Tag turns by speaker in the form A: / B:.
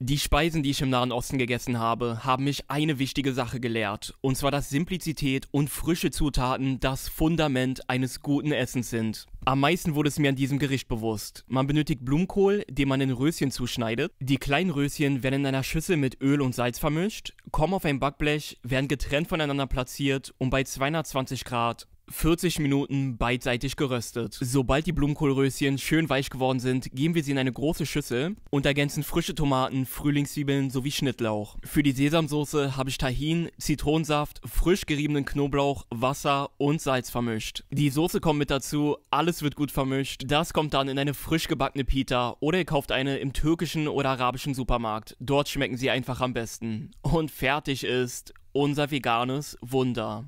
A: Die Speisen, die ich im Nahen Osten gegessen habe, haben mich eine wichtige Sache gelehrt, und zwar, dass Simplizität und frische Zutaten das Fundament eines guten Essens sind. Am meisten wurde es mir an diesem Gericht bewusst. Man benötigt Blumenkohl, den man in Röschen zuschneidet. Die kleinen Röschen werden in einer Schüssel mit Öl und Salz vermischt, kommen auf ein Backblech, werden getrennt voneinander platziert und bei 220 Grad 40 Minuten beidseitig geröstet. Sobald die Blumenkohlröschen schön weich geworden sind, geben wir sie in eine große Schüssel und ergänzen frische Tomaten, Frühlingszwiebeln sowie Schnittlauch. Für die Sesamsoße habe ich Tahin, Zitronensaft, frisch geriebenen Knoblauch, Wasser und Salz vermischt. Die Soße kommt mit dazu, alles wird gut vermischt. Das kommt dann in eine frisch gebackene Pita oder ihr kauft eine im türkischen oder arabischen Supermarkt. Dort schmecken sie einfach am besten. Und fertig ist unser veganes
B: Wunder.